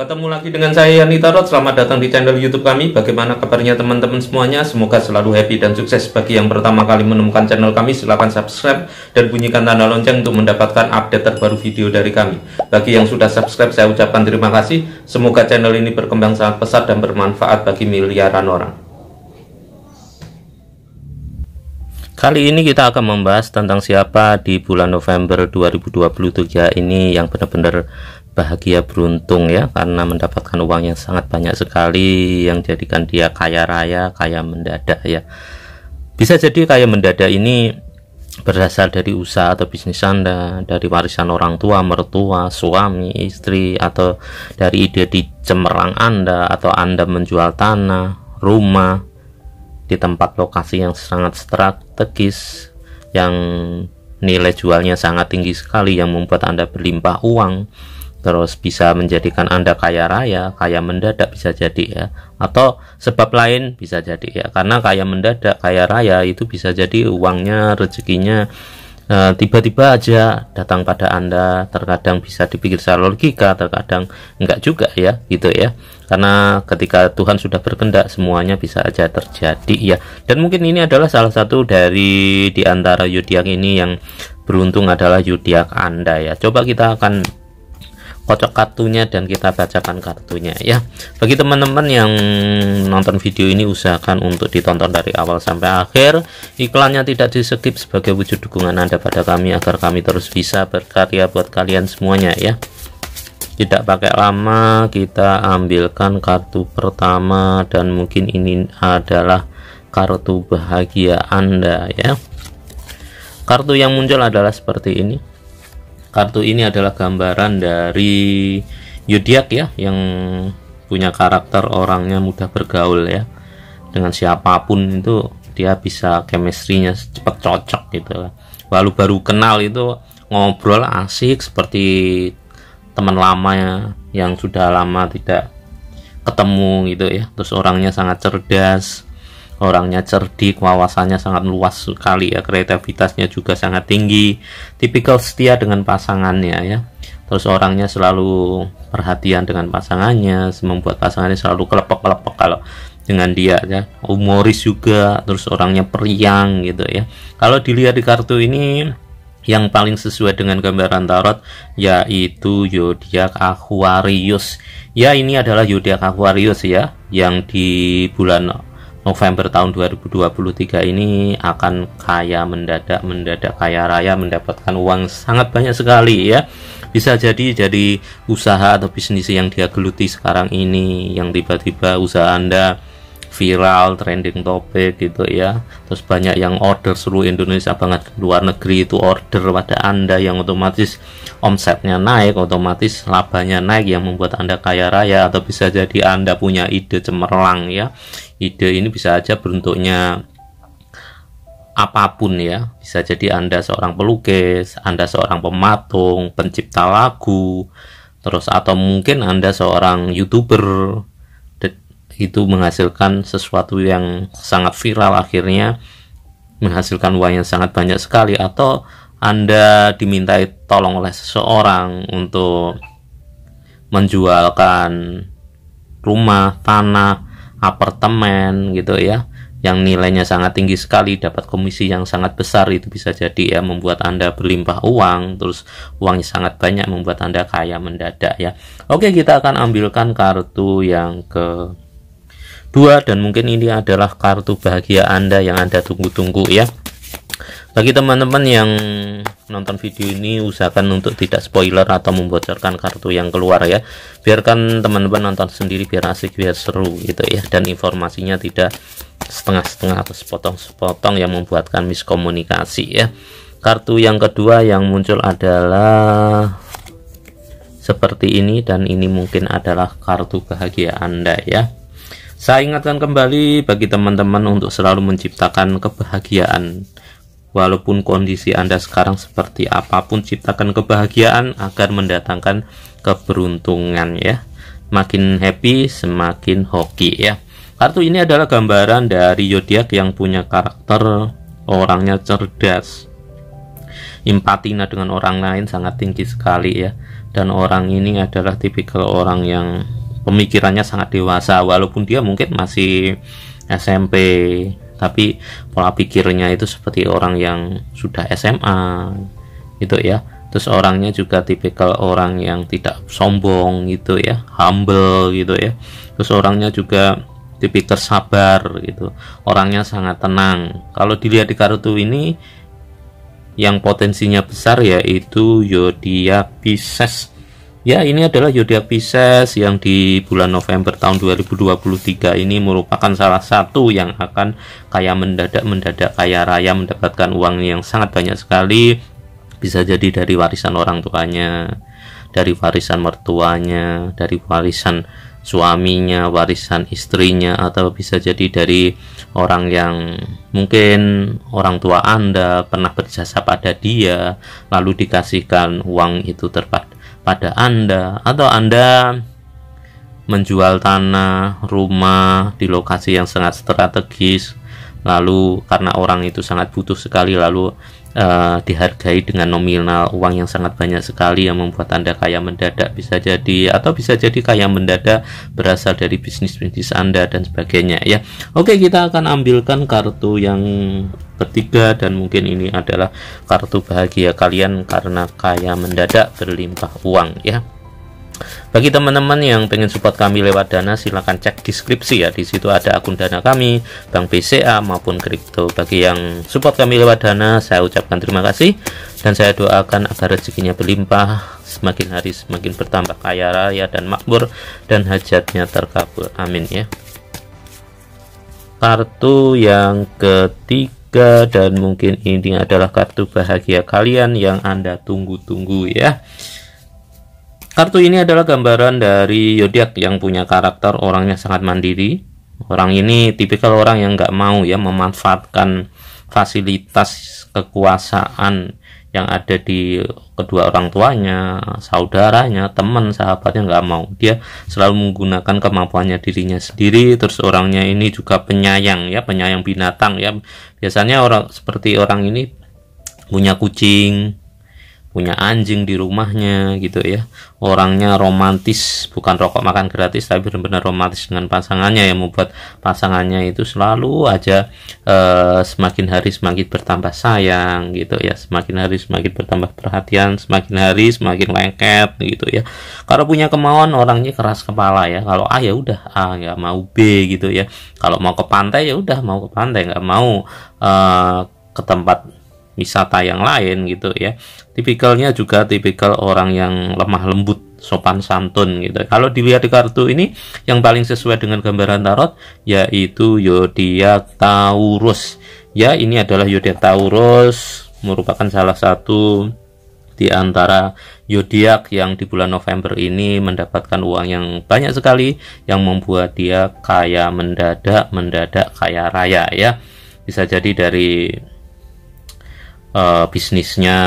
Ketemu lagi dengan saya Yani Tarot, selamat datang di channel YouTube kami. Bagaimana kabarnya teman-teman semuanya? Semoga selalu happy dan sukses. Bagi yang pertama kali menemukan channel kami, silahkan subscribe dan bunyikan tanda lonceng untuk mendapatkan update terbaru video dari kami. Bagi yang sudah subscribe, saya ucapkan terima kasih. Semoga channel ini berkembang sangat pesat dan bermanfaat bagi miliaran orang. Kali ini kita akan membahas tentang siapa di bulan November 2023 ini yang benar-benar bahagia beruntung ya karena mendapatkan uang yang sangat banyak sekali yang jadikan dia kaya raya kaya mendadak ya bisa jadi kaya mendadak ini berasal dari usaha atau bisnis Anda, dari warisan orang tua, mertua, suami, istri, atau dari ide di cemerlang Anda, atau Anda menjual tanah, rumah, di tempat lokasi yang sangat strategis, yang nilai jualnya sangat tinggi sekali, yang membuat Anda berlimpah uang, terus bisa menjadikan Anda kaya raya, kaya mendadak bisa jadi ya. Atau sebab lain bisa jadi ya. Karena kaya mendadak, kaya raya itu bisa jadi uangnya, rezekinya eh, tiba-tiba uh, aja datang pada Anda. Terkadang bisa dipikir secara logika, terkadang enggak juga ya, gitu ya. Karena ketika Tuhan sudah berkendak semuanya bisa aja terjadi ya. Dan mungkin ini adalah salah satu dari di antara ini yang beruntung adalah yudiak Anda ya. Coba kita akan kocok kartunya dan kita bacakan kartunya ya bagi teman-teman yang nonton video ini usahakan untuk ditonton dari awal sampai akhir iklannya tidak di skip sebagai wujud dukungan anda pada kami agar kami terus bisa berkarya buat kalian semuanya ya tidak pakai lama kita ambilkan kartu pertama dan mungkin ini adalah kartu bahagia anda ya kartu yang muncul adalah seperti ini kartu ini adalah gambaran dari Yudiak ya yang punya karakter orangnya mudah bergaul ya dengan siapapun itu dia bisa chemistry-nya cepat cocok gitu lalu baru kenal itu ngobrol asik seperti teman lama ya, yang sudah lama tidak ketemu gitu ya terus orangnya sangat cerdas orangnya cerdik, wawasannya sangat luas sekali ya, kreativitasnya juga sangat tinggi, tipikal setia dengan pasangannya ya. Terus orangnya selalu perhatian dengan pasangannya, membuat pasangannya selalu kelepek-kelepek kalau dengan dia ya. Humoris juga, terus orangnya periang gitu ya. Kalau dilihat di kartu ini yang paling sesuai dengan gambaran tarot yaitu zodiak Aquarius. Ya, ini adalah zodiak Aquarius ya yang di bulan November tahun 2023 ini akan kaya mendadak, mendadak kaya raya, mendapatkan uang sangat banyak sekali ya. Bisa jadi jadi usaha atau bisnis yang dia geluti sekarang ini, yang tiba-tiba usaha Anda viral trending topik gitu ya terus banyak yang order seluruh Indonesia banget luar negeri itu order pada anda yang otomatis omsetnya naik otomatis labanya naik yang membuat anda kaya raya atau bisa jadi anda punya ide cemerlang ya ide ini bisa aja beruntuknya apapun ya bisa jadi anda seorang pelukis anda seorang pematung pencipta lagu terus atau mungkin anda seorang youtuber itu menghasilkan sesuatu yang sangat viral akhirnya menghasilkan uang yang sangat banyak sekali atau Anda dimintai tolong oleh seseorang untuk menjualkan rumah, tanah, apartemen gitu ya yang nilainya sangat tinggi sekali dapat komisi yang sangat besar itu bisa jadi ya membuat Anda berlimpah uang terus uangnya sangat banyak membuat Anda kaya mendadak ya. Oke, kita akan ambilkan kartu yang ke dua dan mungkin ini adalah kartu bahagia Anda yang Anda tunggu-tunggu ya bagi teman-teman yang nonton video ini usahakan untuk tidak spoiler atau membocorkan kartu yang keluar ya biarkan teman-teman nonton sendiri biar asik biar seru gitu ya dan informasinya tidak setengah-setengah atau sepotong-sepotong yang membuatkan miskomunikasi ya kartu yang kedua yang muncul adalah seperti ini dan ini mungkin adalah kartu bahagia Anda ya saya ingatkan kembali bagi teman-teman untuk selalu menciptakan kebahagiaan. Walaupun kondisi Anda sekarang seperti apapun, ciptakan kebahagiaan agar mendatangkan keberuntungan ya. Makin happy, semakin hoki ya. Kartu ini adalah gambaran dari zodiak yang punya karakter orangnya cerdas. Empatina dengan orang lain sangat tinggi sekali ya. Dan orang ini adalah tipikal orang yang pemikirannya sangat dewasa walaupun dia mungkin masih SMP tapi pola pikirnya itu seperti orang yang sudah SMA gitu ya terus orangnya juga tipikal orang yang tidak sombong gitu ya humble gitu ya terus orangnya juga tipikal sabar gitu orangnya sangat tenang kalau dilihat di kartu ini yang potensinya besar yaitu Yodia Pisces Ya, ini adalah zodiak Pisces yang di bulan November tahun 2023 ini merupakan salah satu yang akan kaya mendadak mendadak kaya raya mendapatkan uang yang sangat banyak sekali bisa jadi dari warisan orang tuanya, dari warisan mertuanya, dari warisan suaminya, warisan istrinya atau bisa jadi dari orang yang mungkin orang tua Anda pernah berjasa pada dia lalu dikasihkan uang itu terpadu pada Anda atau Anda menjual tanah, rumah di lokasi yang sangat strategis lalu karena orang itu sangat butuh sekali lalu uh, dihargai dengan nominal uang yang sangat banyak sekali yang membuat Anda kaya mendadak bisa jadi atau bisa jadi kaya mendadak berasal dari bisnis-bisnis Anda dan sebagainya ya. Oke, kita akan ambilkan kartu yang ketiga dan mungkin ini adalah kartu bahagia kalian karena kaya mendadak berlimpah uang ya. Bagi teman-teman yang pengen support kami lewat Dana, silahkan cek deskripsi ya. Di situ ada akun Dana kami, Bank BCA maupun kripto. Bagi yang support kami lewat Dana, saya ucapkan terima kasih dan saya doakan agar rezekinya berlimpah, semakin hari semakin bertambah kaya raya dan makmur dan hajatnya terkabul. Amin ya. Kartu yang ketiga dan mungkin ini adalah kartu bahagia kalian yang Anda tunggu-tunggu ya. Kartu ini adalah gambaran dari Yodiak yang punya karakter orangnya sangat mandiri. Orang ini tipikal orang yang nggak mau ya memanfaatkan fasilitas kekuasaan yang ada di kedua orang tuanya, saudaranya, teman, sahabatnya nggak mau. Dia selalu menggunakan kemampuannya dirinya sendiri. Terus orangnya ini juga penyayang ya, penyayang binatang ya. Biasanya orang seperti orang ini punya kucing, punya anjing di rumahnya gitu ya orangnya romantis bukan rokok makan gratis tapi benar-benar romantis dengan pasangannya yang membuat pasangannya itu selalu aja uh, semakin hari semakin bertambah sayang gitu ya semakin hari semakin bertambah perhatian semakin hari semakin lengket gitu ya kalau punya kemauan orangnya keras kepala ya kalau A ya udah A nggak mau B gitu ya kalau mau ke pantai ya udah mau ke pantai nggak mau uh, ke tempat wisata yang lain gitu ya. Tipikalnya juga tipikal orang yang lemah lembut, sopan santun gitu. Kalau dilihat di kartu ini yang paling sesuai dengan gambaran tarot yaitu Yodia Taurus. Ya, ini adalah Yodia Taurus merupakan salah satu di antara Yodiak yang di bulan November ini mendapatkan uang yang banyak sekali yang membuat dia kaya mendadak mendadak kaya raya ya bisa jadi dari uh, bisnisnya,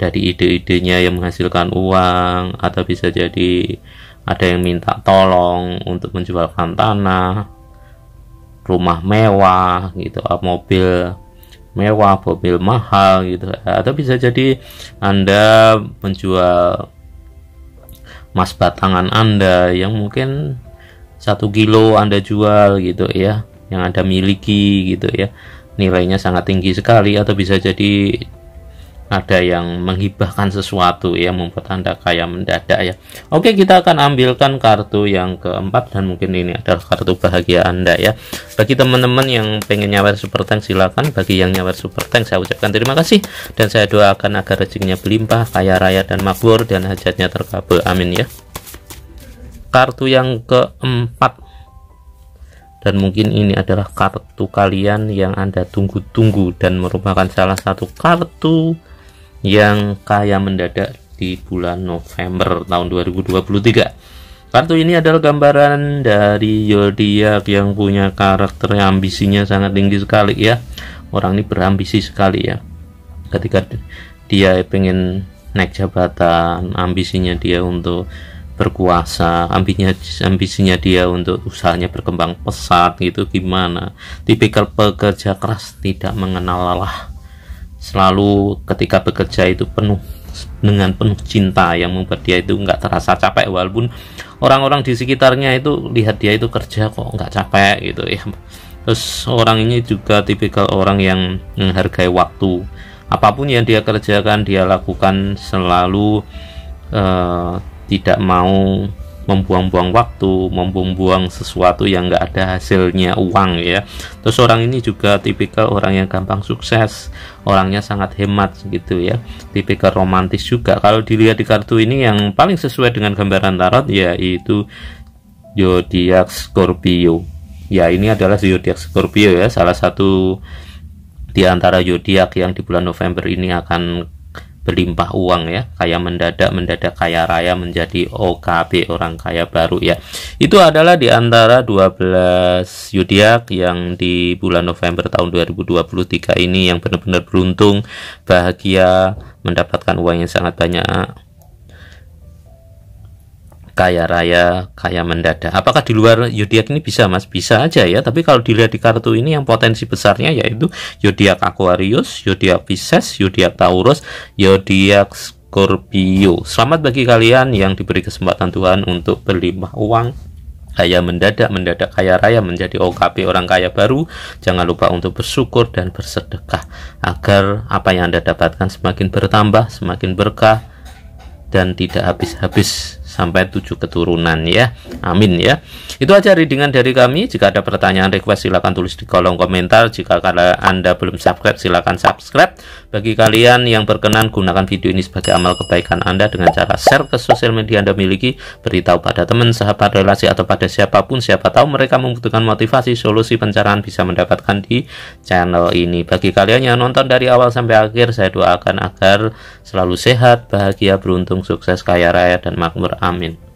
dari ide-idenya yang menghasilkan uang, atau bisa jadi ada yang minta tolong untuk menjualkan tanah, rumah mewah gitu, eh, mobil mewah, mobil mahal gitu, atau bisa jadi Anda menjual mas batangan Anda yang mungkin satu kilo Anda jual gitu ya, yang Anda miliki gitu ya nilainya sangat tinggi sekali atau bisa jadi ada yang menghibahkan sesuatu ya membuat anda kaya mendadak ya oke kita akan ambilkan kartu yang keempat dan mungkin ini adalah kartu bahagia anda ya bagi teman-teman yang pengen nyawer super tank silakan bagi yang nyawer super tank saya ucapkan terima kasih dan saya doakan agar rezekinya berlimpah kaya raya dan makmur dan hajatnya terkabul amin ya kartu yang keempat dan mungkin ini adalah kartu kalian yang Anda tunggu-tunggu dan merupakan salah satu kartu yang kaya mendadak di bulan November tahun 2023. Kartu ini adalah gambaran dari zodiak yang punya karakter yang ambisinya sangat tinggi sekali ya. Orang ini berambisi sekali ya. Ketika dia pengen naik jabatan, ambisinya dia untuk berkuasa ambisinya ambisinya dia untuk usahanya berkembang pesat gitu gimana tipikal pekerja keras tidak mengenal lelah selalu ketika bekerja itu penuh dengan penuh cinta yang membuat dia itu nggak terasa capek walaupun orang-orang di sekitarnya itu lihat dia itu kerja kok nggak capek gitu ya terus orang ini juga tipikal orang yang menghargai waktu apapun yang dia kerjakan dia lakukan selalu uh, tidak mau membuang-buang waktu, membuang-buang sesuatu yang nggak ada hasilnya uang ya. Terus orang ini juga tipikal orang yang gampang sukses, orangnya sangat hemat gitu ya. Tipikal romantis juga. Kalau dilihat di kartu ini yang paling sesuai dengan gambaran tarot yaitu zodiak Scorpio. Ya, ini adalah zodiak Scorpio ya, salah satu di antara zodiak yang di bulan November ini akan berlimpah uang ya kaya mendadak mendadak kaya raya menjadi OKB orang kaya baru ya itu adalah di antara 12 yudiak yang di bulan November tahun 2023 ini yang benar-benar beruntung bahagia mendapatkan uang yang sangat banyak kaya raya, kaya mendadak. Apakah di luar zodiak ini bisa, Mas? Bisa aja ya, tapi kalau dilihat di kartu ini yang potensi besarnya yaitu zodiak Aquarius, zodiak Pisces, zodiak Taurus, zodiak Scorpio. Selamat bagi kalian yang diberi kesempatan Tuhan untuk berlimpah uang, kaya mendadak, mendadak kaya raya menjadi OKP orang kaya baru. Jangan lupa untuk bersyukur dan bersedekah agar apa yang Anda dapatkan semakin bertambah, semakin berkah dan tidak habis-habis sampai 7 keturunan ya. Amin ya. Itu aja readingan dari kami. Jika ada pertanyaan request silakan tulis di kolom komentar. Jika Anda belum subscribe silakan subscribe. Bagi kalian yang berkenan, gunakan video ini sebagai amal kebaikan Anda dengan cara share ke sosial media Anda miliki, beritahu pada teman, sahabat, relasi, atau pada siapapun, siapa tahu mereka membutuhkan motivasi, solusi, pencarian bisa mendapatkan di channel ini. Bagi kalian yang nonton dari awal sampai akhir, saya doakan agar selalu sehat, bahagia, beruntung, sukses, kaya raya, dan makmur. Amin.